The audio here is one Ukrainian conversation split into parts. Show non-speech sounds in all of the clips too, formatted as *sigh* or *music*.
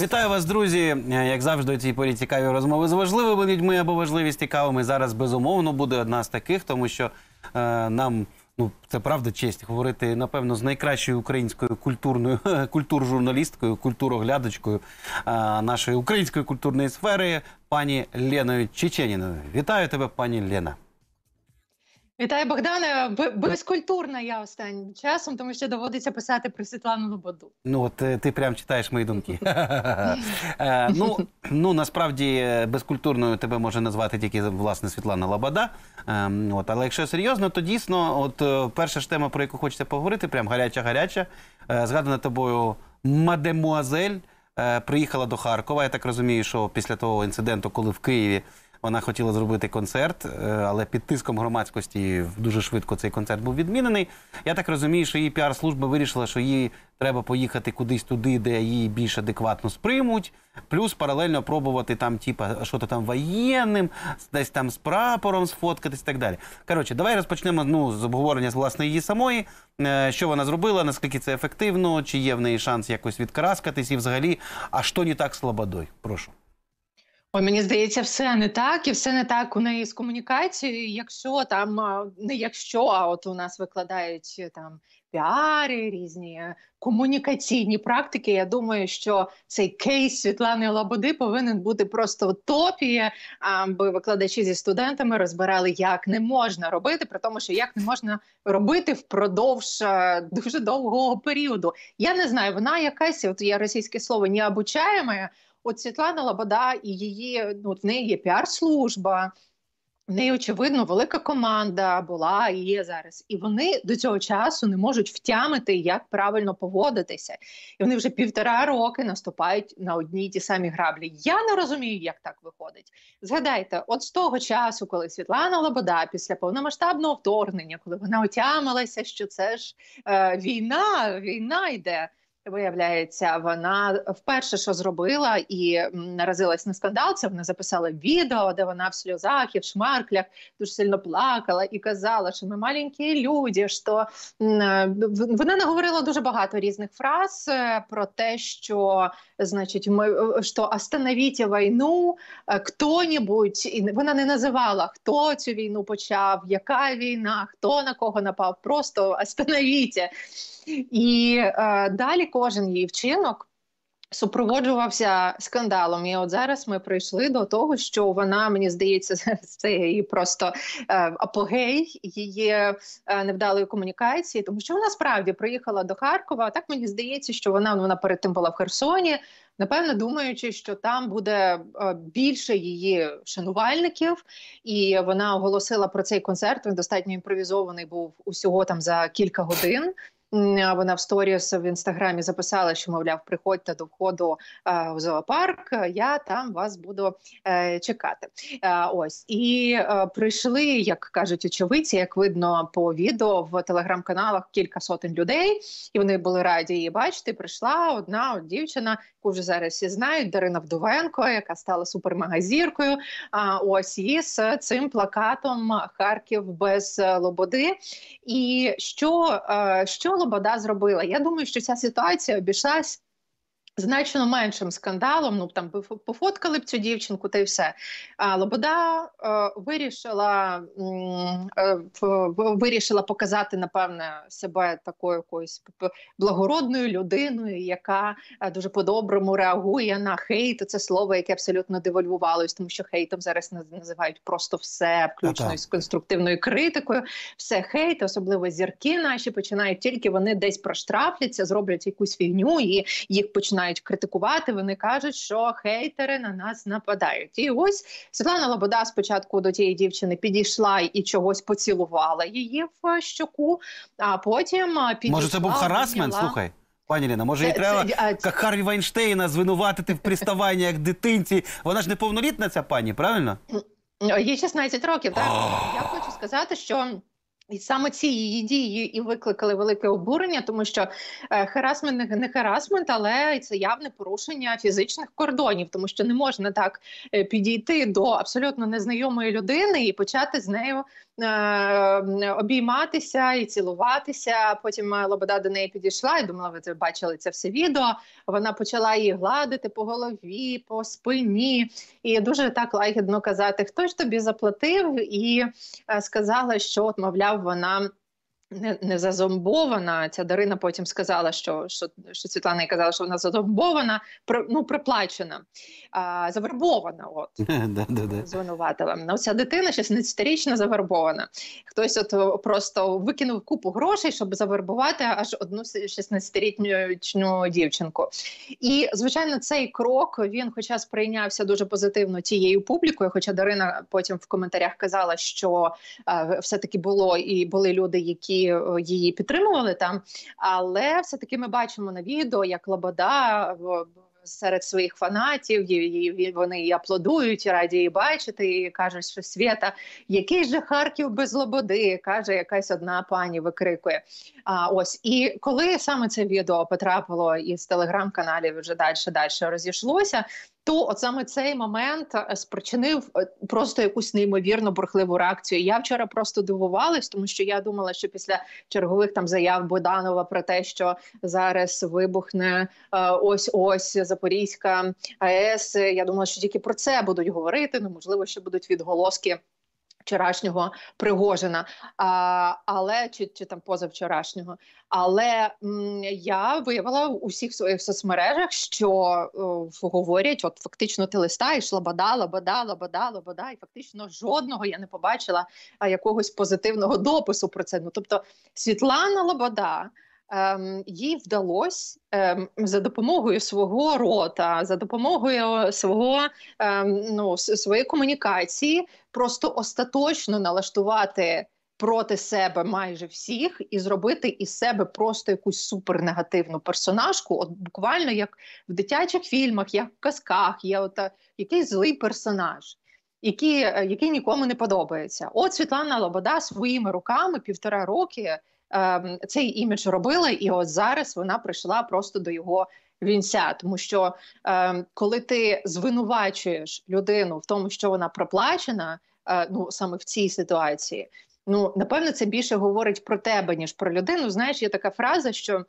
Вітаю вас, друзі. Е, як завжди, у цій порі цікаві розмови з важливими людьми або важливі з цікавими. Зараз безумовно буде одна з таких, тому що е, нам ну це правда честь говорити напевно з найкращою українською культурною *laughs* культур-журналісткою, культуроглядачкою е, нашої української культурної сфери, пані Леною Чеченіною. Вітаю тебе, пані Лена. Вітаю, Богдане. Е, безкультурна я останнім часом, тому що доводиться писати про Світлану Лободу. Ну от е, ти, прям читаєш мої думки. *laughs* Е, ну ну насправді безкультурною тебе може назвати тільки власне Світлана Лобода. Ем, от, але якщо серйозно, то дійсно, от перша ж тема, про яку хочеться поговорити, прям гаряча, гаряча. Згадана тобою мадемуазель. Приїхала до Харкова. Я так розумію, що після того інциденту, коли в Києві вона хотіла зробити концерт, е, але під тиском громадськості дуже швидко цей концерт був відмінений. Я так розумію, що її піар-служба вирішила, що їй треба поїхати кудись туди, де її більш адекватно сприймуть. Плюс паралельно пробувати там, типа, що то там воєнним, десь там з прапором сфоткатись і так далі. Коротше, давай розпочнемо ну, з обговорення власне її самої, е, що вона зробила, наскільки це ефективно, чи є в неї шанс якось відкраскатись і взагалі, а що не так з Лободой? Прошу. О, мені здається, все не так, і все не так у неї з комунікацією. Якщо там не якщо, а от у нас викладають е, там піари, різні е, комунікаційні практики. Я думаю, що цей кейс Світлани Лободи повинен бути просто в топі, аби викладачі зі студентами розбирали, як не можна робити, при тому, що як не можна робити впродовж е, дуже довгого періоду. Я не знаю, вона якась от я російське слово не обучаємо. От Світлана Лобода і її ну, в неї є піар-служба. В неї, очевидно, велика команда була і є зараз, і вони до цього часу не можуть втямити, як правильно поводитися. І вони вже півтора роки наступають на одні й ті самі граблі. Я не розумію, як так виходить. Згадайте, от з того часу, коли Світлана Лобода після повномасштабного вторгнення, коли вона отямилася, що це ж е, війна, війна йде. Виявляється, вона вперше, що зробила, і наразилась на скандал. Це вона записала відео, де вона в сльозах і в шмарклях дуже сильно плакала і казала, що ми маленькі люди. що е, вона наговорила дуже багато різних фраз е, про те, що значить, ми е, що остановіть війну, хто-нібудь. і вона не називала хто цю війну почав, яка війна, хто на кого напав. Просто остановіть. І е, далі кожен її вчинок супроводжувався скандалом. І от зараз ми прийшли до того, що вона мені здається, *laughs* це її просто е, апогей її е, невдалої комунікації, тому що вона справді приїхала до Харкова. Так мені здається, що вона ну, вона перед тим була в Херсоні. Напевно, думаючи, що там буде е, більше її шанувальників, і вона оголосила про цей концерт. Він достатньо імпровізований був усього там за кілька годин вона в сторіс в інстаграмі записала, що мовляв, приходьте до входу е, в зоопарк. Я там вас буду е, чекати. Е, ось і прийшли, як кажуть очевидці, як видно по відео в телеграм-каналах кілька сотень людей, і вони були раді її бачити. Прийшла одна от дівчина, яку вже зараз всі знають, Дарина Вдовенко, яка стала супермагазіркою. А ось і з цим плакатом Харків без Лободи. І що що жалоба да, зробила. Я думаю, що ця ситуація обійшлась Значно меншим скандалом, ну там пофоткали б цю дівчинку, та й все. А Лобода е, вирішила е, вирішила показати напевне себе такою якоюсь благородною людиною, яка е, дуже по-доброму реагує на хейт. Це слово, яке абсолютно девальвувалось, тому що хейтом зараз називають просто все, включно з конструктивною критикою. Все хейт, особливо зірки наші починають тільки вони десь проштрафляться, зроблять якусь фігню і їх починають починають критикувати, вони кажуть, що хейтери на нас нападають. І ось Світлана Лобода спочатку до тієї дівчини підійшла і чогось поцілувала її в щоку, а потім підійшла... Може, це був харасмент, слухай. Пані Ліна, може, їй треба як Харві Вайнштейна звинуватити в приставанні як дитинці. Вона ж неповнолітна ця пані, правильно? Їй 16 років, так я хочу сказати, що. І саме ці її дії і викликали велике обурення, тому що е, харасмент не харасмент, але це явне порушення фізичних кордонів, тому що не можна так е, підійти до абсолютно незнайомої людини і почати з нею Е, обійматися і цілуватися. Потім е, Лобода до неї підійшла і думала, ви бачили це все відео. Вона почала її гладити по голові, по спині, і дуже так лагідно казати, хто ж тобі заплатив, і е, сказала, що от, мовляв, вона не не зазомбована. Ця Дарина потім сказала, що що, що Світлана і казала, що вона зазомбована, при, ну приплачена, а, завербована. От *laughs* звинуватила. Ну, ця дитина 16-річна завербована. Хтось от просто викинув купу грошей, щоб завербувати аж одну 16-річну дівчинку. І звичайно, цей крок він, хоча сприйнявся дуже позитивно тією публікою. Хоча Дарина потім в коментарях казала, що а, е, все таки було і були люди, які які е, її підтримували там. Але все таки ми бачимо на відео, як Лобода серед своїх фанатів і вони її аплодують, і раді її бачити. і кажуть, що свята який же Харків без Лободи, каже якась одна пані викрикує. А ось і коли саме це відео потрапило із телеграм-каналів, вже далі далі розійшлося то от саме цей момент е, спричинив е, просто якусь неймовірно бурхливу реакцію. Я вчора просто дивувалась, тому що я думала, що після чергових там заяв Боданова про те, що зараз вибухне е, ось ось Запорізька АЕС. Я думала, що тільки про це будуть говорити. Ну можливо, ще будуть відголоски. Вчорашнього Пригожина, а, але чи чи там позавчорашнього. Але м, я виявила у всіх своїх соцмережах, що о, е, говорять: от фактично ти листаєш і шлабада, лабада, лабада, лабада, і фактично жодного я не побачила якогось позитивного допису про це. Ну тобто Світлана Лобода Ем, їй вдалося ем, за допомогою свого рота, за допомогою е, свого ем, ну, своєї комунікації, просто остаточно налаштувати. Проти себе майже всіх, і зробити із себе просто якусь супернегативну персонажку, от буквально як в дитячих фільмах, як в казках, є от е, якийсь злий персонаж, який е, який нікому не подобається. От Світлана Лобода своїми руками півтора роки Ем, цей імідж робила, і от зараз вона прийшла просто до його вінця. Тому що е, коли ти звинувачуєш людину в тому, що вона проплачена, е, ну саме в цій ситуації, ну напевно, це більше говорить про тебе ніж про людину. Знаєш, є така фраза, що.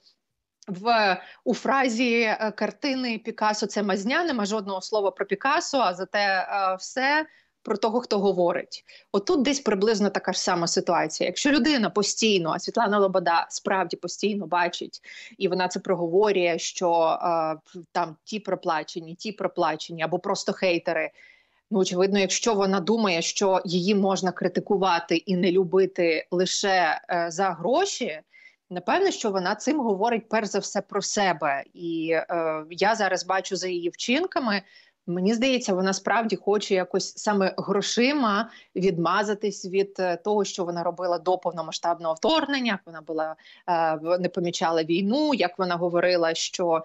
В у фразі е, картини Пікасо це мазня, нема жодного слова про Пікасо, а зате е, все про того, хто говорить. Отут десь приблизно така ж сама ситуація. Якщо людина постійно, а Світлана Лобода справді постійно бачить, і вона це проговорює, що е, там ті проплачені, ті проплачені, або просто хейтери. Ну, очевидно, якщо вона думає, що її можна критикувати і не любити лише е, за гроші. напевно, що вона цим говорить перш за все про себе, і е, я зараз бачу за її вчинками, Мені здається, вона справді хоче якось саме грошима відмазатись від е, того, що вона робила до повномасштабного вторгнення. як Вона була е, не помічала війну, як вона говорила, що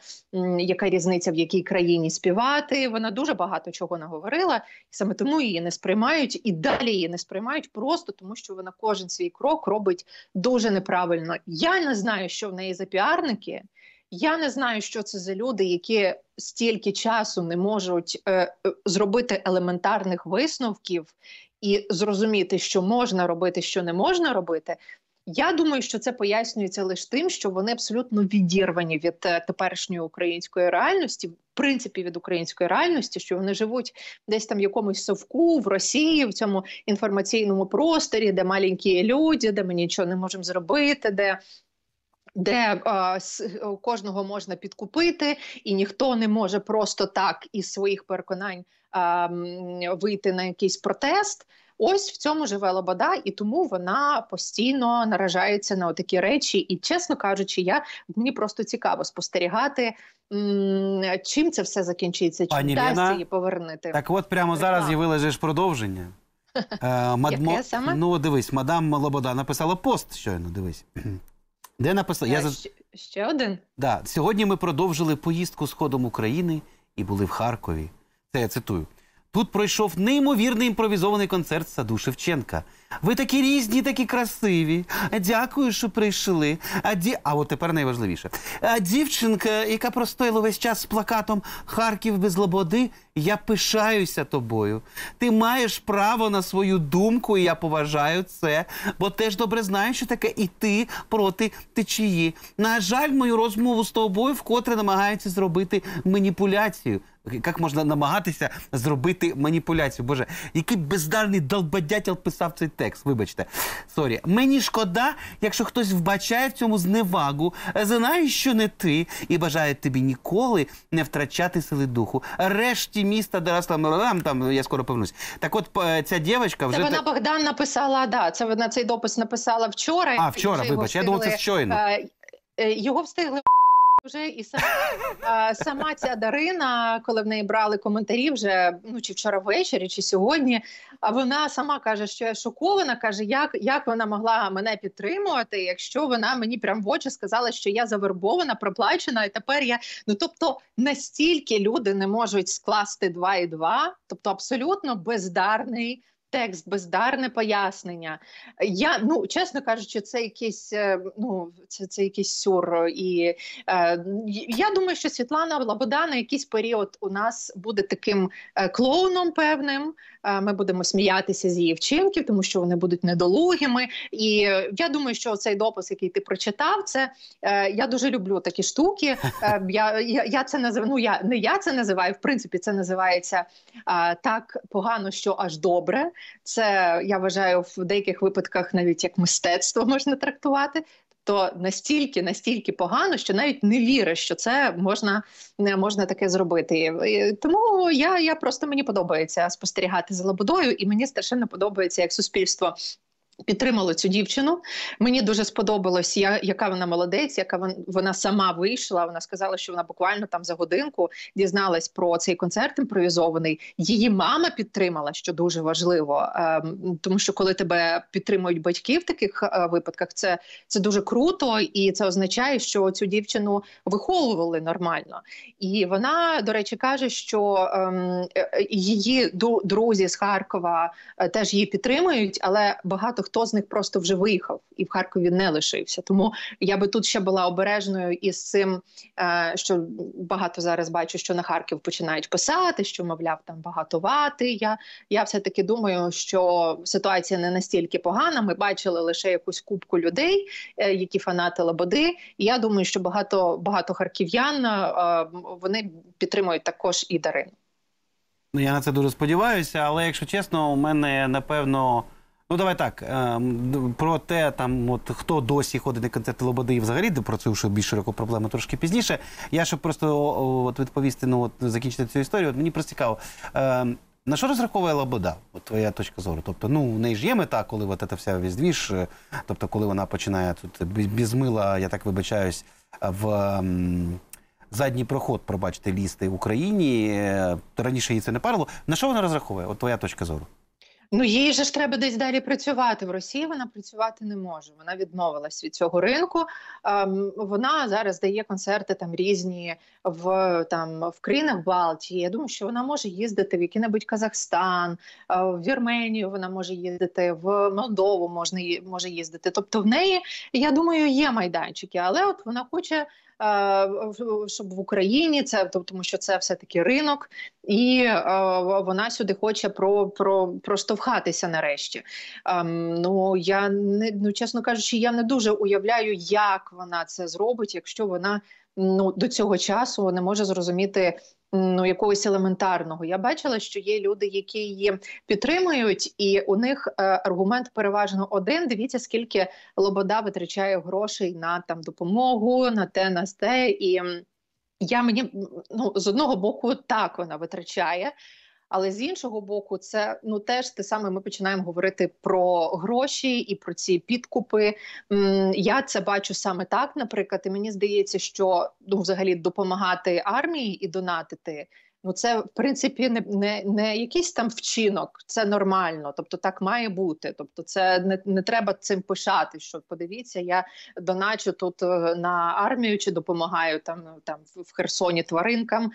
яка різниця в якій країні співати. Вона дуже багато чого наговорила, і саме тому її не сприймають і далі її не сприймають просто тому, що вона кожен свій крок робить дуже неправильно. Я не знаю, що в неї за піарники. Я не знаю, що це за люди, які стільки часу не можуть е, е, зробити елементарних висновків і зрозуміти, що можна робити, що не можна робити. Я думаю, що це пояснюється лише тим, що вони абсолютно відірвані від е, теперішньої української реальності, в принципі, від української реальності, що вони живуть десь там в якомусь совку в Росії, в цьому інформаційному просторі, де маленькі люди, де ми нічого не можемо зробити, де де а, с, е, кожного можна підкупити, і ніхто не може просто так із своїх переконань а, вийти на якийсь протест. Ось в цьому живе Лобода, і тому вона постійно наражається на такі речі. І чесно кажучи, я мені просто цікаво спостерігати, чим це все закінчиться, чи вдасться її повернути. Так, от прямо зараз з'явилося ж продовження. *laughs* Е, мадмо... Яке саме? Ну дивись, мадам Лобода написала пост щойно. Дивись. Де е, написали? Я... Е, ще, один? Да. Сьогодні ми продовжили поїздку Сходом України і були в Харкові. Це я цитую. Тут пройшов неймовірний імпровізований концерт саду Шевченка. Ви такі різні, такі красиві. Дякую, що прийшли. А ді... а от тепер найважливіше. А дівчинка, яка простоїла весь час з плакатом Харків без лободи, я пишаюся тобою. Ти маєш право на свою думку, і я поважаю це, бо теж добре знаю, що таке і ти проти течії. На жаль, мою розмову з тобою вкотре намагаються зробити маніпуляцію. Як можна намагатися зробити маніпуляцію? Боже, який бездарний долбодятел писав цей текст, вибачте. Сорі, мені шкода, якщо хтось вбачає в цьому зневагу, знає, що не ти, і бажає тобі ніколи не втрачати сили духу. Решті міста доросла там ну, я скоро повернусь. Так, от ця дівчинка вже це вона Богдан написала. Да, це вона цей допис написала вчора. А вчора, вибач, встигли, я думав, це щойно. Е, е, його встигли вже і сама, сама ця Дарина, коли в неї брали коментарі, вже ну чи вчора ввечері, чи сьогодні. А вона сама каже, що я шокована. каже, як як вона могла мене підтримувати, якщо вона мені прям в очі сказала, що я завербована, проплачена, і тепер я ну тобто настільки люди не можуть скласти два і два, тобто абсолютно бездарний текст, бездарне пояснення. Я ну чесно кажучи, це якийсь е, ну це це якийсь сюр. І е, я думаю, що Світлана Лобода на якийсь період у нас буде таким е, клоуном певним. Е, ми будемо сміятися з її вчинків, тому що вони будуть недолугими. І я думаю, що цей допис, який ти прочитав, це е, я дуже люблю такі штуки. Е, *laughs* я, я я, це називаю, ну я не я це називаю. В принципі, це називається так погано, що аж добре. Це я вважаю в деяких випадках навіть як мистецтво можна трактувати. То настільки, настільки погано, що навіть не віриш, що це можна можна таке зробити. Тому я я просто мені подобається спостерігати за лабудою, і мені страшенно подобається як суспільство Підтримала цю дівчину. Мені дуже сподобалось, я, яка вона молодець, яка вона, сама вийшла. Вона сказала, що вона буквально там за годинку дізналась про цей концерт імпровізований. Її мама підтримала, що дуже важливо, ем, тому що коли тебе підтримують батьки в таких е, випадках, це це дуже круто, і це означає, що цю дівчину виховували нормально. І вона, до речі, каже, що ем, е, е, її друзі з Харкова е, теж її підтримують, але багато хто хто з них просто вже виїхав і в Харкові не лишився. Тому я би тут ще була обережною із цим, е, що багато зараз бачу, що на Харків починають писати, що мовляв там багато Я я все таки думаю, що ситуація не настільки погана. Ми бачили лише якусь кубку людей, е, які фанати Лободи. І Я думаю, що багато багато харків'ян е, вони підтримують також і Дарину. Ну, я на це дуже сподіваюся, але якщо чесно, у мене напевно. Ну, давай так. Ем, про те, там от хто досі ходить на концерти Лободи і взагалі про цю що більш широку проблему трошки пізніше. Я щоб просто от відповісти, ну от закінчити цю історію. От мені просто цікаво. Ем, на що розраховує Лобода? От твоя точка зору. Тобто, ну в неї ж є мета, коли от ця вся віздвіж, е, тобто, коли вона починає тут бізмила, я так вибачаюсь, в. Ем, задній проход, пробачте, лізти в Україні е, раніше їй це не парило. На що вона розраховує? От твоя точка зору. Ну їй же ж треба десь далі працювати в Росії. Вона працювати не може. Вона відмовилась від цього ринку. Ем, вона зараз дає концерти там різні в там в країнах Балтії. Я думаю, що вона може їздити в який-небудь Казахстан, е, в Вірменію. Вона може їздити в Молдову. Можна може їздити. Тобто, в неї я думаю, є майданчики, але от вона хоче. Е, щоб в Україні це тому, що це все таки ринок, і е, вона сюди хоче про про проштовхатися нарешті. Ем, ну я не ну, чесно кажучи, я не дуже уявляю, як вона це зробить, якщо вона. Ну, до цього часу не може зрозуміти ну якогось елементарного. Я бачила, що є люди, які її підтримують, і у них е, аргумент переважно один. Дивіться, скільки Лобода витрачає грошей на там допомогу, на те, на те і. Я мені ну з одного боку так вона витрачає, але з іншого боку, це ну теж те саме. Ми починаємо говорити про гроші і про ці підкупи. Я це бачу саме так. Наприклад, і мені здається, що ну, взагалі допомагати армії і донатити. Ну це в принципі не не, не якийсь там вчинок, це нормально. Тобто так має бути. Тобто, це не не треба цим пишати. Що подивіться, я доначу тут е, на армію чи допомагаю там е, там в Херсоні тваринкам.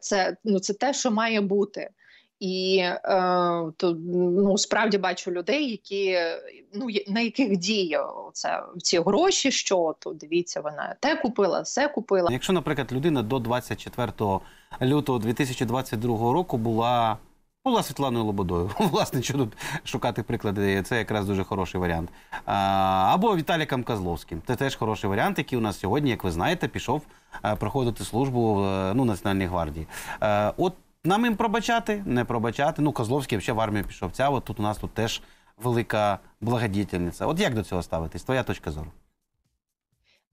Це ну це те, що має бути. І е, то ну справді бачу людей, які ну на яких діє це ці гроші. Що то дивіться, вона те купила, все купила. Якщо, наприклад, людина до 24 лютого 2022 року була була Світланою Лободою. *laughs* Власне, що тут шукати приклади, це якраз дуже хороший варіант. Або Віталіком Козловським. Це теж хороший варіант, який у нас сьогодні, як ви знаєте, пішов проходити службу в ну, Національній гвардії. От нам їм пробачати, не пробачати. Ну, Козловський взагалі в армію пішов. Ця от тут у нас тут теж велика благодітельниця. От як до цього ставитись? Твоя точка зору.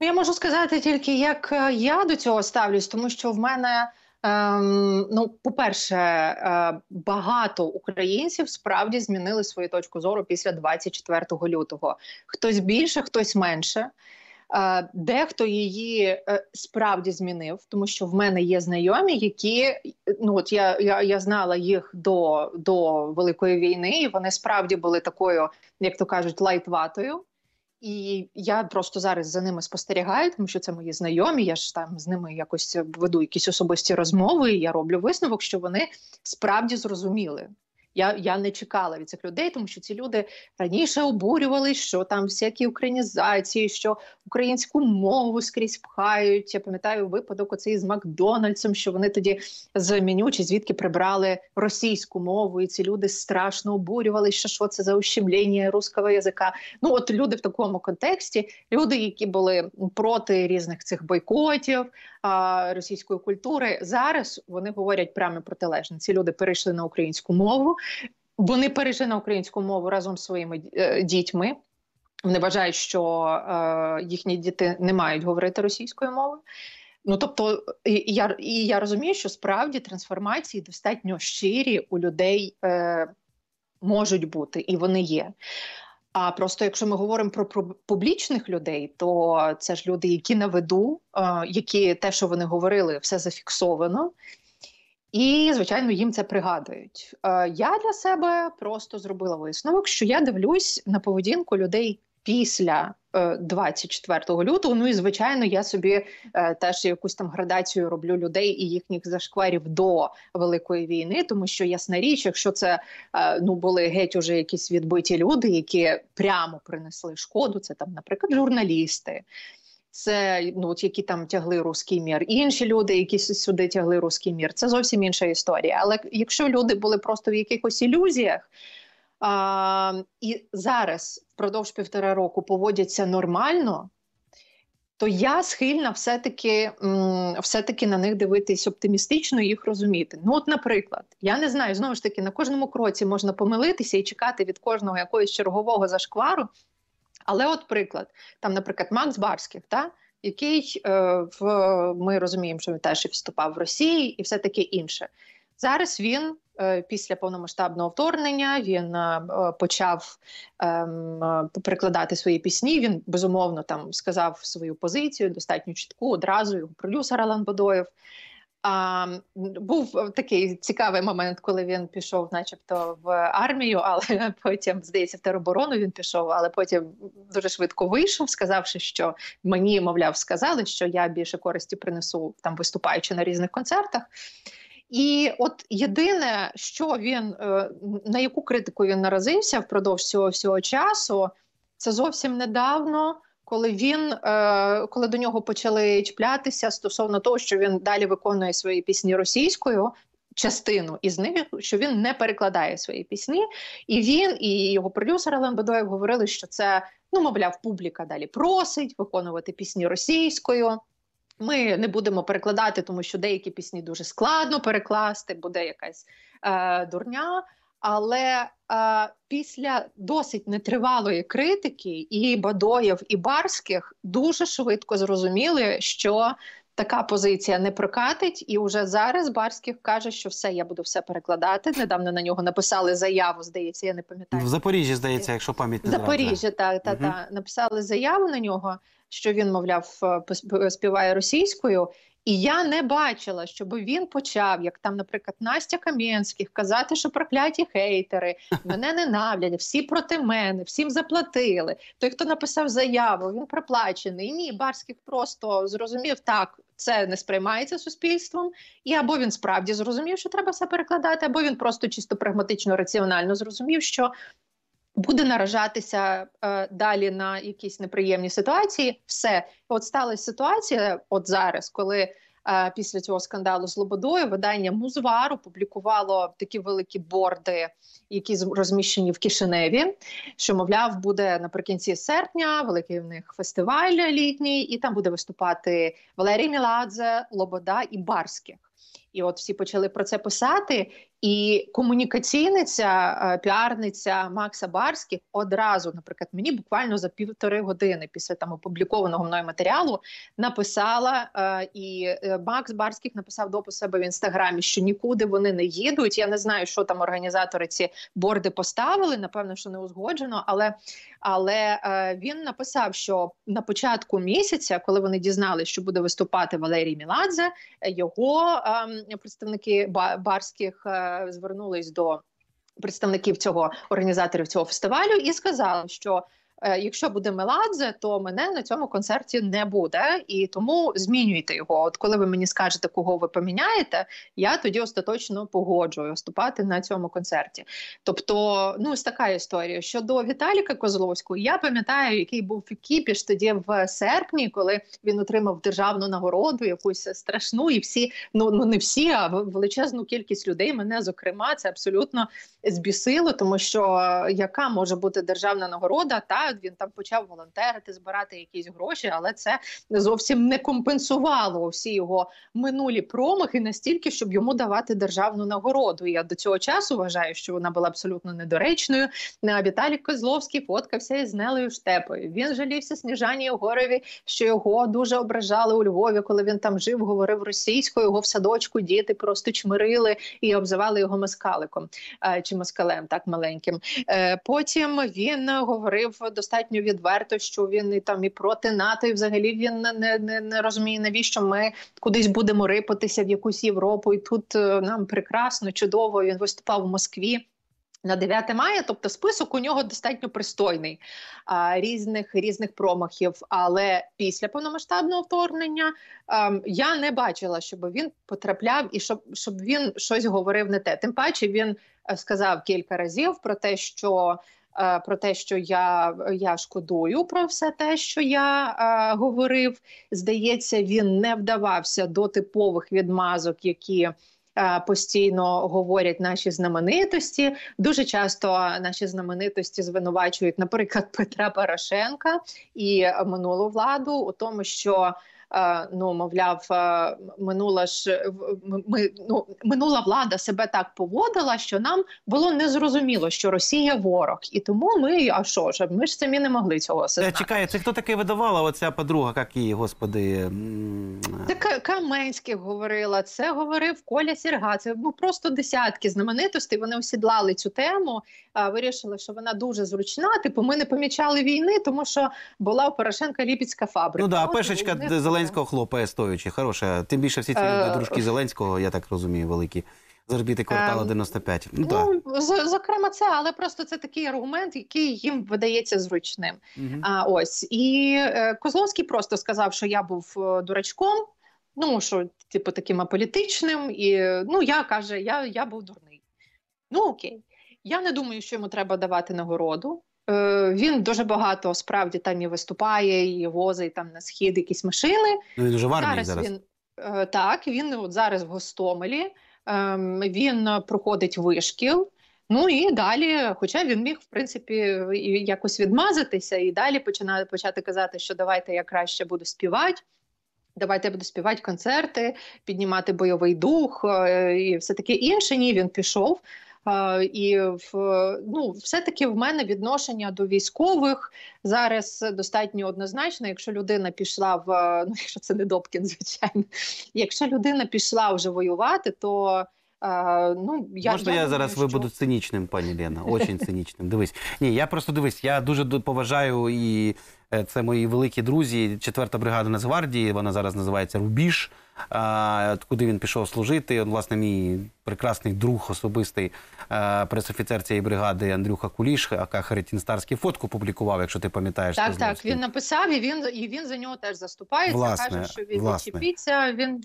Ну, я можу сказати тільки, як е, я до цього ставлюсь, тому що в мене Ем, Ну, по-перше, е, багато українців справді змінили свою точку зору після 24 лютого. Хтось більше, хтось менше. Е, дехто її е, справді змінив, тому що в мене є знайомі, які ну от я я, я знала їх до до великої війни, і вони справді були такою, як то кажуть, лайтватою. І я просто зараз за ними спостерігаю, тому що це мої знайомі. Я ж там з ними якось е, веду якісь особисті розмови. і Я роблю висновок, що вони справді зрозуміли, я я не чекала від цих людей, тому що ці люди раніше обурювали, що там всякі українізації, що українську мову скрізь пхають. Я пам'ятаю випадок оцей з Макдональдсом, що вони тоді з меню чи звідки прибрали російську мову, і ці люди страшно обурювали. що що це за ущемлення русского язика. Ну от люди в такому контексті, люди, які були проти різних цих бойкотів а, російської культури, зараз вони говорять прямо протилежно. Ці люди перейшли на українську мову. Вони перейшли на українську мову разом з своїми е, дітьми. Вони вважають, що е, їхні діти не мають говорити російською мовою. Ну тобто, і я і я розумію, що справді трансформації достатньо щирі у людей е, можуть бути, і вони є. А просто якщо ми говоримо про публічних людей, то це ж люди, які на виду, е, які те, що вони говорили, все зафіксовано. І, звичайно, їм це пригадують. Е, я для себе просто зробила висновок, що я дивлюсь на поведінку людей після 24 е, лютого. Ну і звичайно, я собі е, теж якусь там градацію роблю людей і їхніх зашкварів до великої війни, тому що ясна річ, якщо це ну були геть уже якісь відбиті люди, які прямо принесли шкоду, це там, наприклад, журналісти це ну от які там тягли руський мір, інші люди, які сюди тягли руський мір. Це зовсім інша історія. Але якщо люди були просто в якихось ілюзіях. А, І зараз впродовж півтора року поводяться нормально, то я схильна все-таки все-таки на них дивитись оптимістично і їх розуміти. Ну, от, наприклад, я не знаю, знову ж таки, на кожному кроці можна помилитися і чекати від кожного якогось чергового зашквару, але, от приклад, там, наприклад, Макс Барськів, та, який е, в ми розуміємо, що він теж і вступав в Росії, і все таке інше. Зараз він е, після повномасштабного вторгнення він е, е почав ем, е, перекладати свої пісні. Він безумовно там сказав свою позицію, достатньо чітку одразу його продюсер Алан Бодоєв. А, Був е, такий цікавий момент, коли він пішов, начебто, в армію, *laughs* але потім здається в тероборону він пішов, але потім дуже швидко вийшов, сказавши, що мені, мовляв, сказали, що я більше користі принесу там виступаючи на різних концертах. І от єдине, що він е, на яку критику він наразився впродовж цього всього часу, це зовсім недавно коли він е, коли до нього почали чплятися стосовно того, що він далі виконує свої пісні російською. Частину із них, що він не перекладає свої пісні, і він і його продюсер Олен Бедоєв говорили, що це ну мовляв, публіка далі просить виконувати пісні російською. Ми не будемо перекладати, тому що деякі пісні дуже складно перекласти, буде якась е, дурня. Але е, після досить нетривалої критики і Бадоєв, і Барських дуже швидко зрозуміли, що така позиція не прокатить, і вже зараз Барських каже, що все я буду все перекладати. Недавно на нього написали заяву. Здається, я не пам'ятаю в Запоріжжі. Здається, якщо пам'ять не Запоріжжя, так та, та, угу. та написали заяву на нього. Що він мовляв е, співає російською, і я не бачила, щоб він почав, як там, наприклад, Настя Кам'янських, казати, що прокляті хейтери *laughs* мене ненавлять, всі проти мене, всім заплатили. Той, хто написав заяву, він проплачений. ні, барських просто зрозумів так. Це не сприймається суспільством, і або він справді зрозумів, що треба все перекладати, або він просто чисто прагматично, раціонально зрозумів, що буде наражатися е, далі на якісь неприємні ситуації. Все, от сталася ситуація, от зараз, коли е, після цього скандалу з Лободою видання Музвару публікувало такі великі борди, які розміщені в Кишиневі, що мовляв буде наприкінці серпня, великий в них фестиваль літній, і там буде виступати Валерій Міладзе, Лобода і Барських. І от всі почали про це писати. І комунікаційниця, е, піарниця Макса Барських одразу, наприклад, мені буквально за півтори години після там опублікованого мною матеріалу написала. Е, і е, Макс Барських написав до себе в інстаграмі, що нікуди вони не їдуть. Я не знаю, що там організатори ці борди поставили. Напевно, що не узгоджено, але але він написав, що на початку місяця, коли вони дізналися, що буде виступати Валерій Міладзе, його ем, представники барських е, звернулись до представників цього організаторів цього фестивалю і сказали, що Е, якщо буде Меладзе, то мене на цьому концерті не буде, і тому змінюйте його. От коли ви мені скажете, кого ви поміняєте, я тоді остаточно погоджую виступати на цьому концерті. Тобто, ну ось така історія щодо Віталіка Козловського, я пам'ятаю, який був кіпіш тоді в серпні, коли він отримав державну нагороду, якусь страшну, і всі ну ну не всі, а величезну кількість людей. Мене зокрема це абсолютно збісило, тому що е, яка може бути державна нагорода та так. Він там почав волонтерити, збирати якісь гроші, але це зовсім не компенсувало всі його минулі промахи настільки, щоб йому давати державну нагороду. І я до цього часу вважаю, що вона була абсолютно недоречною. Віталій Козловський фоткався із Нелею Штепою. Він жалівся Сніжані Єгорові, що його дуже ображали у Львові, коли він там жив, говорив російською. Його в садочку діти просто чмирили і обзивали його москаликом е, чи москалем, так маленьким. Е, потім він говорив до достатньо відверто, що він і там і проти НАТО, і взагалі він не не, не розуміє, навіщо ми кудись будемо рипатися в якусь Європу, і тут е, нам прекрасно, чудово. Він виступав в Москві. На 9 мая, тобто список у нього достатньо пристойний а, різних різних промахів. Але після повномасштабного вторгнення а, ем, я не бачила, щоб він потрапляв і щоб щоб він щось говорив не те. Тим паче він е, сказав кілька разів про те, що Е, про те, що я я шкодую про все те, що я е, говорив. Здається, він не вдавався до типових відмазок, які е, постійно говорять наші знаменитості. Дуже часто наші знаменитості звинувачують, наприклад, Петра Порошенка і минулу владу у тому, що. Е, ну мовляв, е, минула ж е, ми, ну, минула влада себе так поводила, що нам було незрозуміло, що Росія ворог, і тому ми, а що ж, ми ж самі не могли цього осознати. Чекає, це хто таке видавала? Оця подруга, як її господи, це Каменських говорила. Це говорив Коля Сірга. Це ну просто десятки знаменитостей. Вони осідлали цю тему, вирішили, що вона дуже зручна. Типу, ми не помічали війни, тому що була у Порошенка ліпіцька фабрика. Ну да, пешечка них... зелена. Зеленського хлопає стоячи. Хороша. Тим більше всі ці е, люди, дружки Зеленського, я так розумію, великі. Заробіти квартала 95. Ем, ну, ну так. З, зокрема, це, але просто це такий аргумент, який їм видається зручним. Угу. А ось і е, Козловський просто сказав, що я був е, дурачком. Ну що, типу, таким аполітичним, і ну я каже, я, я був дурний. Ну окей, я не думаю, що йому треба давати нагороду. Е, він дуже багато справді там і виступає, і возить там на схід якісь машини. Ну, Він вже в армії зараз. зараз. Він, е, так, він от зараз в Гостомелі, ем, він проходить вишкіл. Ну і далі, хоча він міг в принципі якось відмазатися, і далі починає почати казати, що давайте я краще буду співати. Давайте я буду співати концерти, піднімати бойовий дух е, і все таке інше. Ні, він пішов. І в ну, все-таки в мене відношення до військових зараз достатньо однозначно. Якщо людина пішла в *laughs* ну, якщо це не Добкін, звичайно, якщо людина пішла вже воювати, то а, ну, я Можна я, зараз що... вибуду цинічним, пані Лена, Очень цинічним. Дивись. Ні, я просто дивись. Я дуже поважаю і е, це мої великі друзі. Четверта бригада Нацгвардії, вона зараз називається Рубіж куди він пішов служити. От, власне, мій прекрасний друг особистий пресофіцер цієї бригади Андрюха Куліш, ака Харитінстарський фотку публікував, якщо ти пам'ятаєш. Так, так, він написав і він і він за нього теж заступається. Власне, каже, що він власне. відчепіться. Він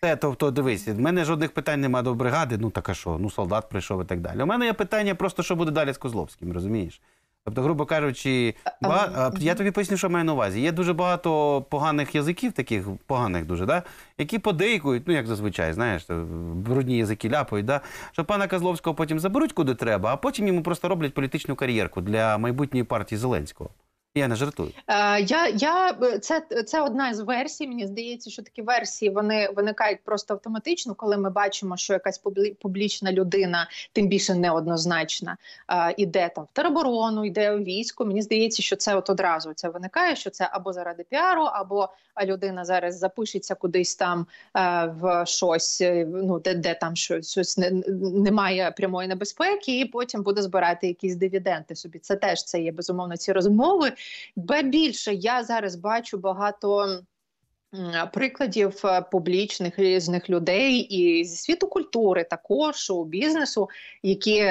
це, тобто, дивись, в мене жодних питань немає до бригади. Ну так а що, ну солдат прийшов і так далі. У мене є питання просто, що буде далі з Козловським, розумієш? Тобто, грубо кажучи, е, бага... Ем, е, я тобі поясню, що маю на увазі. Є дуже багато поганих язиків, таких поганих дуже, да? які подейкують, ну як зазвичай, знаєш, е, брудні язики ляпають, да? що пана Козловського потім заберуть куди треба, а потім йому просто роблять політичну кар'єрку для майбутньої партії Зеленського. Я не жартую. Е, я я е, це це одна з версій. Мені здається, що такі версії вони виникають просто автоматично, коли ми бачимо, що якась публічна людина, тим більше неоднозначна, е, іде там в тероборону, йде у військо. Мені здається, що це от одразу це виникає, що це або заради піару, або а людина зараз запишеться кудись там е, в щось, е, ну де де там щось, щось не, немає прямої небезпеки, і потім буде збирати якісь дивіденди собі. Це теж це є безумовно ці розмови. Бе більше я зараз бачу багато. Прикладів е, публічних різних людей і зі світу культури, також шоу бізнесу, які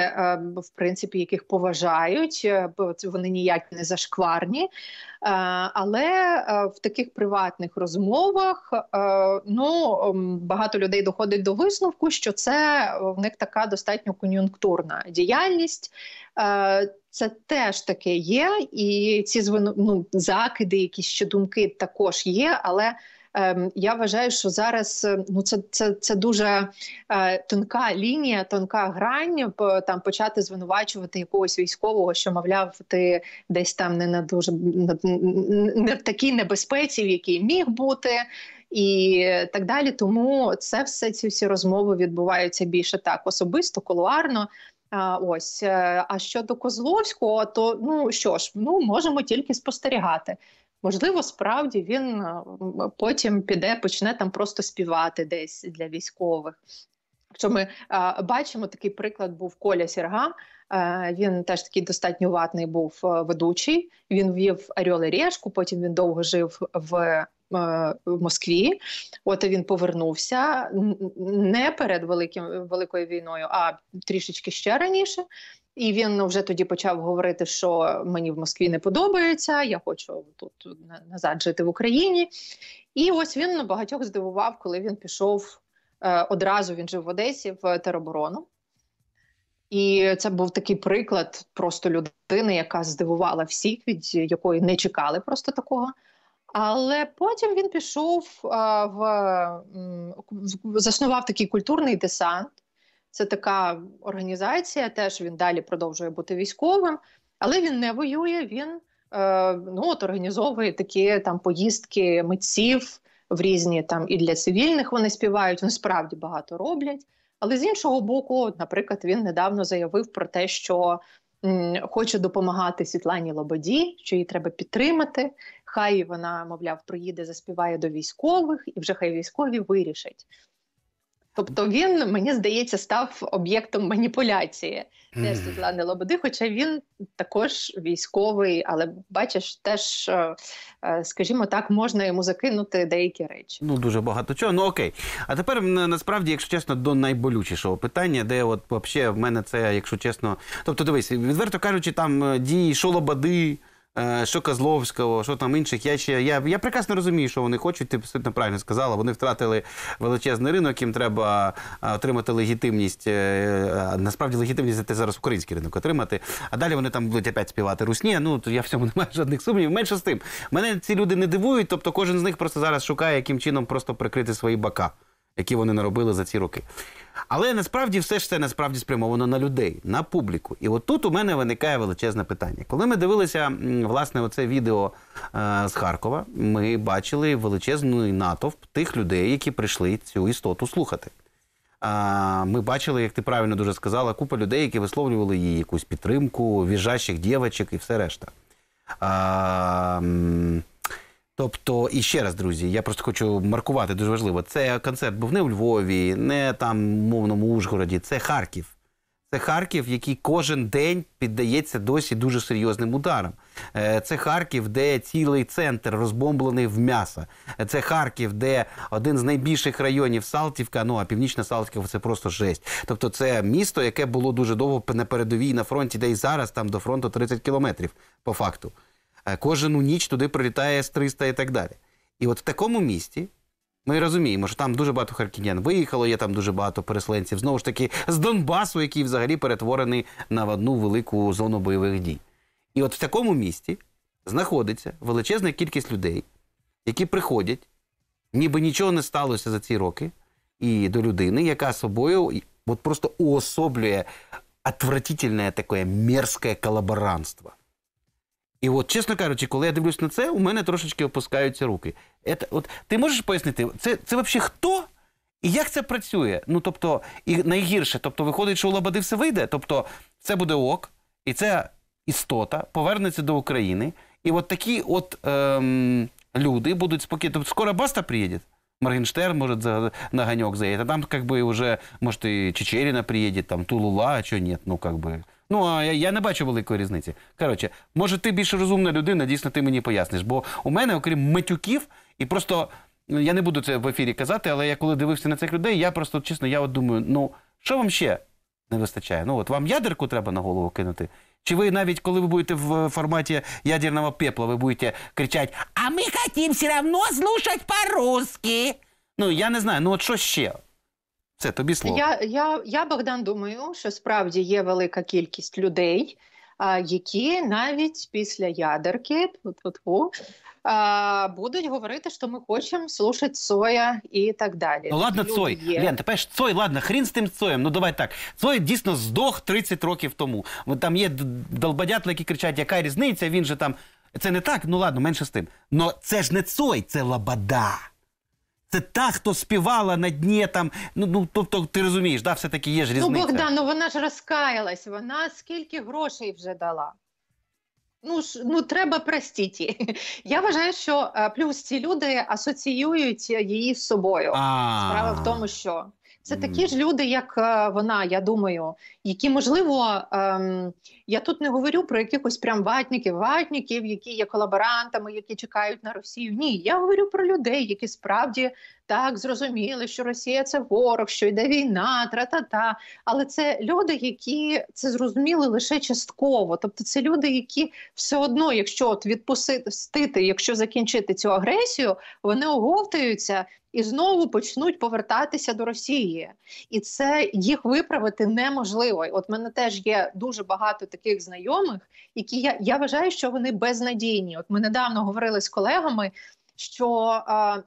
в принципі яких поважають, бо вони ніяк не зашкварні. Е, але е, в таких приватних розмовах е, ну ем, багато людей доходить до висновку, що це в них така достатньо кон'юнктурна діяльність. Це теж таке є, і ці ну, закиди, якісь ще думки також є. але Ем, я вважаю, що зараз е, ну це це, це дуже е, тонка лінія, тонка грань по там почати звинувачувати якогось військового, що мовляв, ти десь там не на дуже не в такій небезпеці, в якій міг бути. І так далі, тому це все ці всі розмови відбуваються більше так особисто, колуарно. А, Ось е, а щодо Козловського, то ну що ж, ну можемо тільки спостерігати. Можливо, справді він е, е, потім піде, почне там просто співати десь для військових. Що ми а, бачимо, такий приклад був Коля Сірга. А, е, він теж такий достатньо ватний був ведучий. Він ввів Орел і Решку, потім він довго жив в. В Москві, от він повернувся не перед великим великою війною, а трішечки ще раніше. І він ну, вже тоді почав говорити, що мені в Москві не подобається, я хочу тут назад жити в Україні. І ось він багатьох здивував, коли він пішов е, одразу. Він жив в Одесі в тероборону. І це був такий приклад просто людини, яка здивувала всіх, від якої не чекали просто такого. Але потім він пішов е, в заснував такий культурний десант. Це така організація. Теж він далі продовжує бути військовим, але він не воює. Він е, ну от організовує такі там поїздки митців в різні там і для цивільних вони співають. Вони справді багато роблять. Але з іншого боку, наприклад, він недавно заявив про те, що м, хоче допомагати Світлані Лободі, що її треба підтримати. Хай вона, мовляв, приїде, заспіває до військових, і вже хай військові вирішать. Тобто він, мені здається, став об'єктом маніпуляції теж Світлани Лободи, хоча він також військовий, але бачиш, теж, е, е, скажімо так, можна йому закинути деякі речі. Ну дуже багато чого. Ну окей. А тепер насправді, якщо чесно, до найболючішого питання, де от взагалі в мене це, якщо чесно, тобто дивись, відверто кажучи, там е, дії Шолободи, Е, що Козловського, що там інших. Я ще я, я прекрасно розумію, що вони хочуть. Ти абсолютно правильно сказала. Вони втратили величезний ринок, їм треба е, отримати легітимність. Е, насправді легітимність це зараз український ринок отримати. А далі вони там будуть опять співати русні. Ну то я в цьому *laughs* не маю жодних сумнівів. Менше з тим. Мене ці люди не дивують, тобто кожен з них просто зараз шукає, яким чином просто прикрити свої бока які вони наробили за ці роки. Але насправді все ж це насправді спрямовано на людей, на публіку. І от тут у мене виникає величезне питання. Коли ми дивилися власне оце відео е, з Харкова, ми бачили величезний натовп тих людей, які прийшли цю істоту слухати. Ми бачили, як ти правильно дуже сказала, купа людей, які висловлювали їй якусь підтримку, віжачих дівочок і все решта. Тобто, і ще раз, друзі, я просто хочу маркувати дуже важливо. Це концерт був не у Львові, не там мовному Ужгороді. Це Харків. Це Харків, який кожен день піддається досі дуже серйозним ударам. Е, це Харків, де цілий центр розбомблений в м'ясо. Е, це Харків, де один з найбільших районів Салтівка. Ну а північна Салтівка це просто жесть. Тобто, це місто, яке було дуже довго на передовій на фронті, де й зараз там до фронту 30 кілометрів по факту. Е, кожну ніч туди прилітає з 300 і так далі. І от в такому місті. Ми розуміємо, що там дуже багато харків'ян виїхало, є там дуже багато переселенців, знову ж таки, з Донбасу, який взагалі перетворений на одну велику зону бойових дій. І от в такому місті знаходиться величезна кількість людей, які приходять, ніби нічого не сталося за ці роки, і до людини, яка собою от просто уособлює отвратительне таке мерзке колаборанство. І от, чесно кажучи, коли я дивлюсь на це, у мене трошечки опускаються руки. Это, от, Ти можеш пояснити, це це взагалі хто і як це працює? Ну тобто, і найгірше, тобто, виходить, що у Лободи все вийде, тобто це буде ок, і ця істота повернеться до України. І от такі от ем, люди будуть спокійно. Тобто скоро баста приїде. Моргенштерн может за, на огонек заедет, а там как бы уже, может, и Чечерина приедет, там Тулула, а чого нет, ну как бы. Ну, а я, я не бачу великої різниці. Коротше, може, ти більш розумна людина, дійсно ти мені поясниш. Бо у мене, окрім матюків, і просто ну, я не буду це в ефірі казати, але я коли дивився на цих людей, я просто чесно, я от думаю, ну що вам ще не вистачає? Ну от вам ядерку треба на голову кинути. Чи ви навіть коли ви будете в е, форматі ядерного пепла, ви будете кричати А ми хотім все равно слухати по-русски. Ну я не знаю, ну от що ще? Це тобі слово. Я, я, я Богдан, думаю, що справді є велика кількість людей. Які навіть після ядерки тут тут. Будуть говорити, що ми хочемо слушати Соя і так далі. Ну ладно, Цой. Є. Лен, тепер ж Цой, ладно, хрін з тим Цоєм. Ну давай так. Цой дійсно здох 30 років тому. Там є долбодятли, які кричать, яка різниця, він же там. Це не так, ну ладно, менше з тим. Но це ж не Цой, це Лабада. Це та, хто співала на дні там. Ну ну тобто, ти розумієш, да, все таки є ж ну, різниця. Ну Богдан, ну вона ж розкаялась. Вона скільки грошей вже дала. Ну ж, ну треба простіті. *laughs* Я вважаю, що е, плюс ці люди асоціюють її з собою. Справа в тому, що це такі ж люди, як е, вона, я думаю, які можливо ем, я тут не говорю про якихось прям ватників, ватників, які є колаборантами, які чекають на Росію. Ні, я говорю про людей, які справді так зрозуміли, що Росія це ворог, що йде війна, тра-та-та. Але це люди, які це зрозуміли лише частково. Тобто, це люди, які все одно, якщо от відпустити, якщо закінчити цю агресію, вони оговтаються. І знову почнуть повертатися до Росії, і це їх виправити неможливо. От мене теж є дуже багато таких знайомих, які я я вважаю, що вони безнадійні. От ми недавно говорили з колегами, що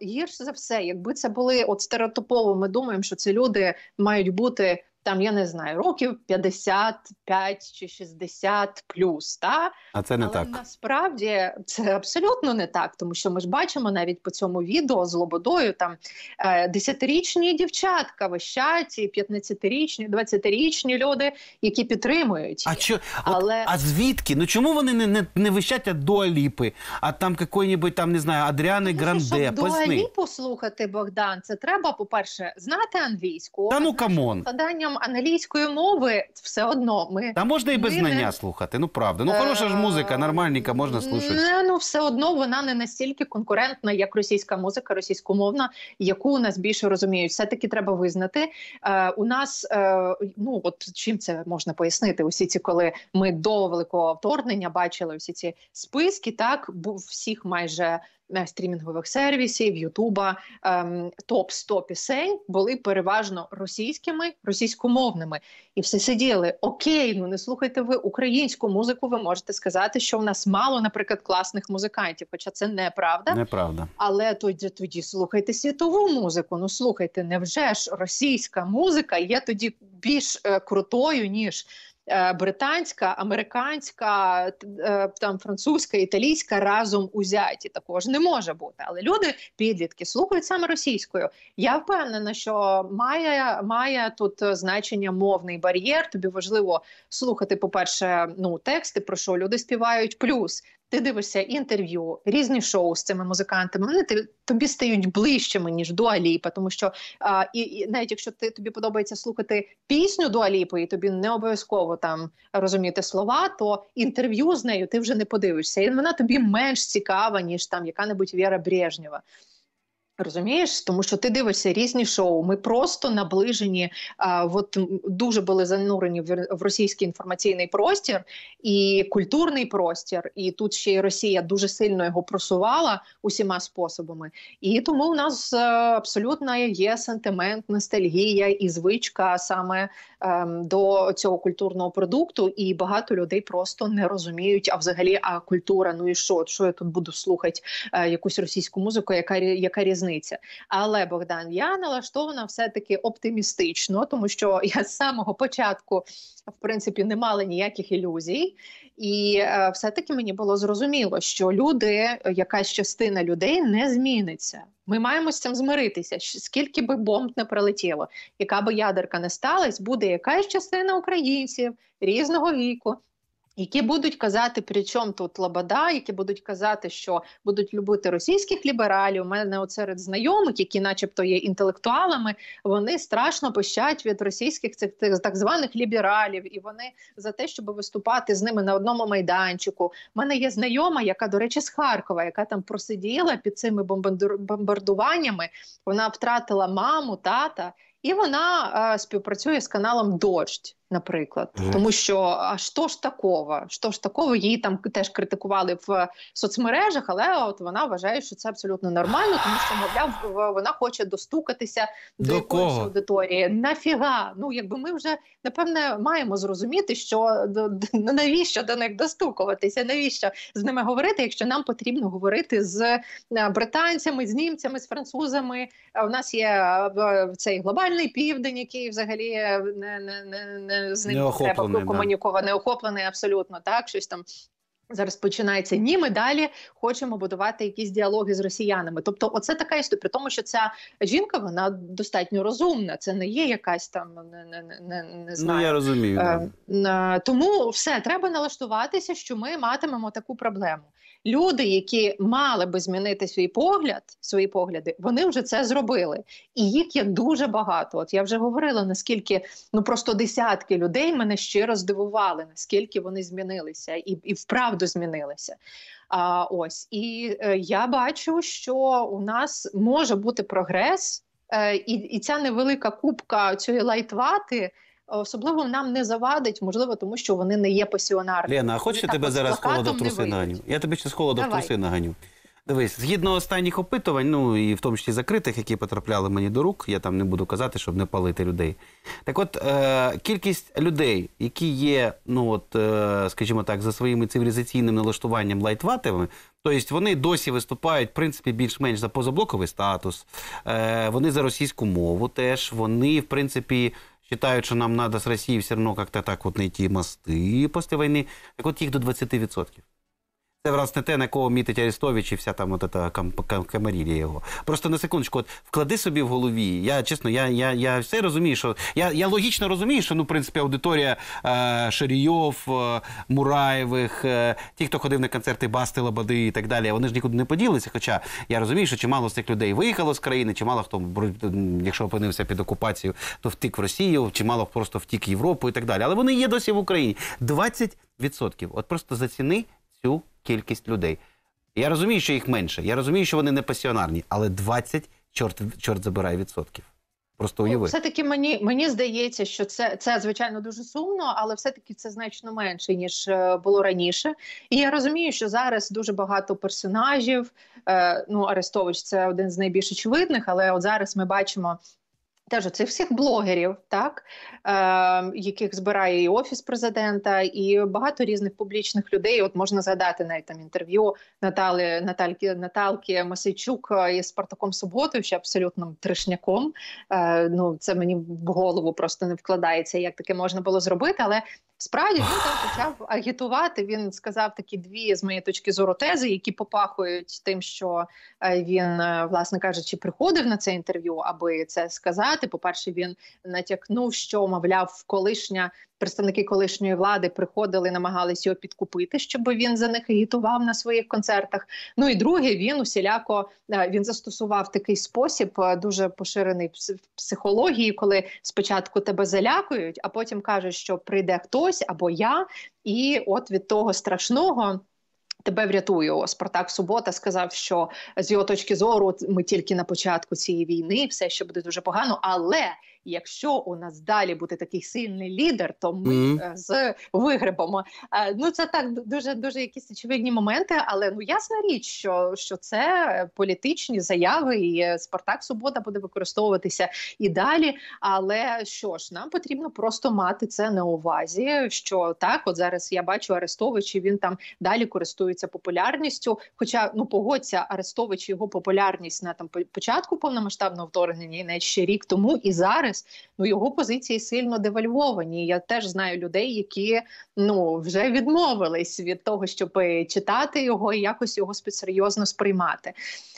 гірше за все, якби це були от стереотипово, ми думаємо, що це люди мають бути там я не знаю, років 55 чи 60 плюс. Та? А це не Але так. насправді це абсолютно не так, тому що ми ж бачимо навіть по цьому відео з Лободою там е, десятирічні дівчатка вищаті і 15-річні, 20-річні люди, які підтримують. А чо, Але... от, а звідки? Ну чому вони не не, не вищать а до Аліпи, а там якої-небудь там не знаю, Адріани Гранде? До Аліпу слухати, Богдан, це треба, по-перше, знати англійську. Та ну камон. заданням англійської мови все одно ми та можна і без ми знання не... слухати. Ну правда, ну хороша ж музика, е, нормальненька, можна слухати. Не, ну все одно вона не настільки конкурентна, як російська музика, російськомовна, яку у нас більше розуміють. Все таки треба визнати. Е, У нас е, ну от чим це можна пояснити? Усі ці, коли ми до великого вторгнення бачили всі ці списки, так був всіх майже Е, стрімінгових сервісів, Ютуба ем, топ 100 пісень були переважно російськими, російськомовними, і все сиділи окей, ну не слухайте ви українську музику. Ви можете сказати, що в нас мало, наприклад, класних музикантів, хоча це неправда, неправда. Але тоді тоді слухайте світову музику. Ну слухайте, невже ж російська музика є тоді більш е, крутою ніж? Е, британська, американська, е, там французька, італійська разом узяті також не може бути. Але люди підлітки слухають саме російською. Я впевнена, що має має тут е, значення мовний бар'єр. Тобі важливо слухати, по перше, ну тексти про що люди співають, плюс ти дивишся інтерв'ю, різні шоу з цими музикантами. Вони ти, тобі стають ближчими ніж до Аліпа, тому що а, і, і навіть якщо ти тобі подобається слухати пісню Дуаліпи, і тобі не обов'язково там розуміти слова, то інтерв'ю з нею ти вже не подивишся, і вона тобі менш цікава ніж там яка-небудь Віра Брежнєва. Розумієш, тому що ти дивишся різні шоу. Ми просто наближені. А, От дуже були занурені в, в російський інформаційний простір і культурний простір. І тут ще й Росія дуже сильно його просувала усіма способами. І тому у нас е, абсолютно є сентимент, ностальгія і звичка саме ем, до цього культурного продукту. І багато людей просто не розуміють. А взагалі, а культура, ну і що? Що я тут буду слухати е, якусь російську музику, яка яка різниця? різниця. Але Богдан, я налаштована все-таки оптимістично, тому що я з самого початку в принципі не мала ніяких ілюзій, і е, все-таки мені було зрозуміло, що люди, якась частина людей не зміниться. Ми маємо з цим змиритися. Скільки би бомб не прилетіло, яка би ядерка не сталася, буде якась частина українців різного віку. Які будуть казати, при чому тут Лобода, які будуть казати, що будуть любити російських лібералів. У мене серед знайомих, які, начебто, є інтелектуалами, вони страшно пищать від російських цих так званих лібералів, і вони за те, щоб виступати з ними на одному майданчику. У мене є знайома, яка, до речі, з Харкова, яка там просиділа під цими бомбардуваннями, Вона втратила маму, тата, і вона е, співпрацює з каналом Дождь. Наприклад, mm. тому що а що ж такого? Що ж такого? Її там теж критикували в соцмережах, але от вона вважає, що це абсолютно нормально, тому що мовляв, вона хоче достукатися до, до якоїсь кого? аудиторії. Нафіга? Ну якби ми вже напевне маємо зрозуміти, що ну, навіщо до них достукуватися? Навіщо з ними говорити? Якщо нам потрібно говорити з е, британцями, з німцями, з французами? У нас є е, цей глобальний південь, який взагалі е, не не не з ним треба комунікувати, да. неохоплений абсолютно так, щось там. Зараз починається ні. Ми далі хочемо будувати якісь діалоги з росіянами. Тобто, оце така історія. При тому, що ця жінка вона достатньо розумна. Це не є якась там не не, не, не знаю. Ну, я розумію. Е, да. Е, тому все треба налаштуватися, що ми матимемо таку проблему люди, які мали би змінити свій погляд, свої погляди, вони вже це зробили, і їх є дуже багато. От я вже говорила наскільки ну просто десятки людей мене щиро здивували, наскільки вони змінилися і і вправду змінилися. А ось і е, я бачу, що у нас може бути прогрес, е, і, і ця невелика кубка цієї лайтвати особливо нам не завадить, можливо, тому що вони не є пасіонарними. Лена, а хочеш я тебе зараз з труси наганю? Я тебе ще з холода труси наганю. Дивись, згідно останніх опитувань, ну і в тому числі закритих, які потрапляли мені до рук, я там не буду казати, щоб не палити людей. Так, от е, кількість людей, які є, ну от, е, скажімо так, за своїми цивілізаційним налаштуванням лайтватами, тобто вони досі виступають в принципі більш-менш за позаблоковий статус, е, вони за російську мову теж, вони в принципі считают, что нам надо с Россией все равно как-то так вот найти мосты после войны, так вот их до 20%. Це власне те, на кого мітить Арестович і вся там от та камарілія його. Просто на секундочку, от вклади собі в голові. Я чесно, я я, я все розумію, що я я логічно розумію, що ну, в принципі, аудиторія е, Шарійов, е, Мураєвих, е, ті, хто ходив на концерти Басти, Лободи і так далі. Вони ж нікуди не поділися. Хоча я розумію, що чимало з цих людей виїхало з країни, чимало хто якщо опинився під окупацією, то втік в Росію, чимало просто втік в Європу і так далі. Але вони є досі в Україні. 20%. От просто за ціни цю кількість людей. Я розумію, що їх менше. Я розумію, що вони не пасіонарні, але 20 чорт чорт забирає відсотків. Просто ну, уяви. все таки мені мені здається, що це це звичайно дуже сумно, але все таки це значно менше ніж е, було раніше. І я розумію, що зараз дуже багато персонажів. Е, Ну Арестович це один з найбільш очевидних, але от зараз ми бачимо Теж це всіх блогерів, так е, яких збирає і офіс президента, і багато різних публічних людей. От можна згадати навіть там інтерв'ю Наталі Натальки Наталки Масичук е, із Спартаком Суботою, ще абсолютним тришняком. Е, ну це мені в голову просто не вкладається, як таке можна було зробити. Але справді він там почав агітувати. Він сказав такі дві з моєї точки зору тези, які попахують тим, що е, він, е, власне кажучи, приходив на це інтерв'ю, аби це сказати міняти. По перше, він натякнув, що мовляв, колишня представники колишньої влади приходили, намагались його підкупити, щоб він за них агітував на своїх концертах. Ну і друге, він усіляко е, він застосував такий спосіб, е, дуже поширений в психології, коли спочатку тебе залякують, а потім кажуть, що прийде хтось або я, і от від того страшного. Тебе врятую Спартак Субота сказав, що з його точки зору ми тільки на початку цієї війни все ще буде дуже погано, але якщо у нас далі буде такий сильний лідер, то ми mm-hmm. з вигребом. Е, ну це так дуже дуже якісь очевидні моменти. Але ну ясна річ, що що це політичні заяви, і е, Спартак Субота буде використовуватися і далі. Але що ж, нам потрібно просто мати це на увазі. Що так, от зараз я бачу Арестовичі, він там далі користується популярністю. Хоча ну погодься, Арестович його популярність на там початку повномасштабного вторгнення, і навіть ще рік тому і зараз. Гомес, ну його позиції сильно девальвовані. Я теж знаю людей, які ну вже відмовились від того, щоб читати його і якось його серйозно сприймати.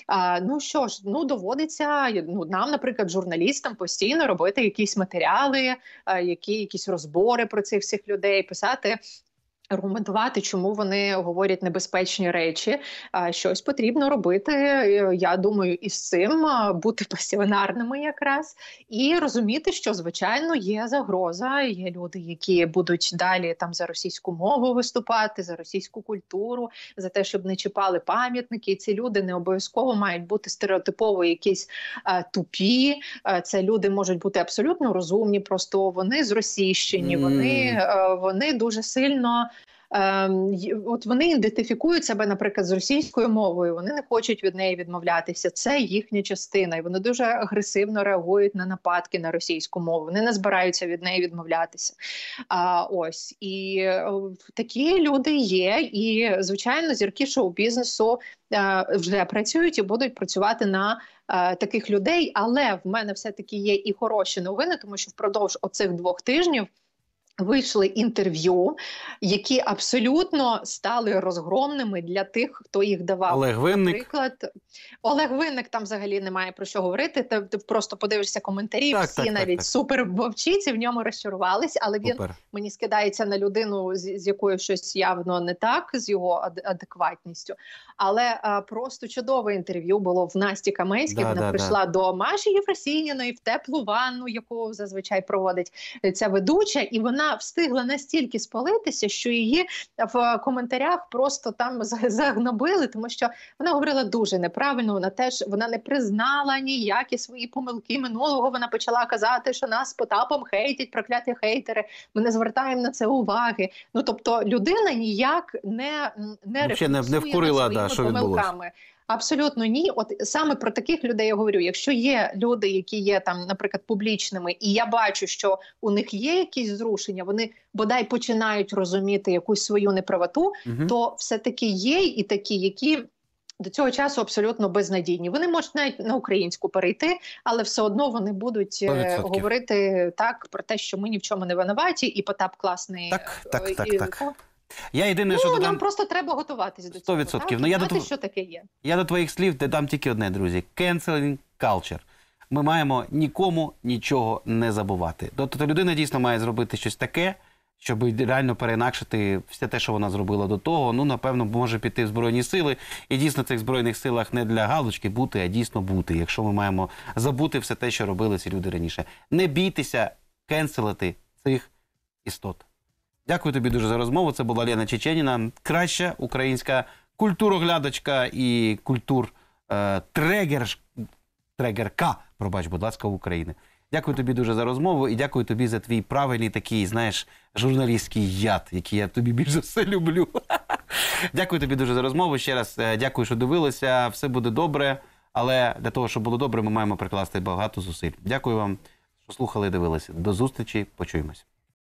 А, Ну що ж, ну доводиться ну нам, наприклад, журналістам постійно робити якісь матеріали, а, які якісь розбори про цих всіх людей, писати аргументувати, чому вони говорять небезпечні речі. а Щось потрібно робити. Е, я думаю, із цим бути *laughs* пасіонарними якраз і розуміти, що звичайно є загроза. Є люди, які будуть далі там за російську мову виступати, за російську культуру, за те, щоб не чіпали пам'ятники. І Ці люди не обов'язково мають бути стереотипово якісь тупі. Це люди можуть бути абсолютно розумні, просто вони з Російщини, mm. вони, вони дуже сильно. Ем, от вони ідентифікують себе, наприклад, з російською мовою. Вони не хочуть від неї відмовлятися. Це їхня частина, і вони дуже агресивно реагують на нападки на російську мову. Вони не збираються від неї відмовлятися. А ось і е, такі люди є. І звичайно, зірки шоу-бізнесу е, вже працюють і будуть працювати на. Е, таких людей, але в мене все таки є і хороші новини, тому що впродовж оцих двох тижнів Вийшли інтерв'ю, які абсолютно стали розгромними для тих, хто їх давав. Олег Винник. Наприклад, Олег Винник там взагалі немає про що говорити. Ти, ти просто подивишся коментарі. Так, всі так, навіть так, супер вовчиці в ньому розчарувались, але він супер. мені скидається на людину, з, з якою щось явно не так з його ад адекватністю. Але а, просто чудове інтерв'ю було в Насті Камейській. Да, Вона да, прийшла да. до Маші Єфросініної в теплу ванну, яку зазвичай проводить е, ця ведуча, і вона встигла настільки спалитися, що її в коментарях просто там загнобили, тому що вона говорила дуже неправильно. Вона теж вона не признала ніякі свої помилки минулого. Вона почала казати, що нас потапом хейтять, прокляті хейтери. Ми не звертаємо на це уваги. Ну тобто людина ніяк не не, не, не вкурила, да, що відбулося. Абсолютно ні, от саме про таких людей я говорю. Якщо є люди, які є там, наприклад, публічними, і я бачу, що у них є якісь зрушення, вони бодай починають розуміти якусь свою неправоту, угу. то все таки є і такі, які. До цього часу абсолютно безнадійні. Вони можуть навіть на українську перейти, але все одно вони будуть 100%. Е, говорити так про те, що ми ні в чому не винуваті, і Потап класний так, е, так, так, так. Я єдине, ну, що додам... нам просто треба готуватися до цього. 100%. Так? Ну, я Знати, до... що таке є. Я до твоїх слів додам тільки одне, друзі: Canceling culture. Ми маємо нікому нічого не забувати. Тобто людина дійсно має зробити щось таке, щоб реально перенакшити все те, що вона зробила до того. Ну, напевно, може піти в Збройні сили. І дійсно в цих збройних силах не для галочки бути, а дійсно бути. Якщо ми маємо забути все те, що робили ці люди раніше. Не бійтеся кенселити цих істот. Дякую тобі дуже за розмову. Це була Лена Чеченіна, краща українська культуроглядачка і культур е, трегер, трегерка. Пробач, будь ласка, України. Дякую тобі дуже за розмову і дякую тобі за твій правильний такий, знаєш, журналістський яд, який я тобі більше все люблю. *laughs* Дякую тобі дуже за розмову. Ще раз е, дякую, що дивилися. Все буде добре. Але для того, щоб було добре, ми маємо прикласти багато зусиль. Дякую вам, що слухали і дивилися. До зустрічі. Почуємось.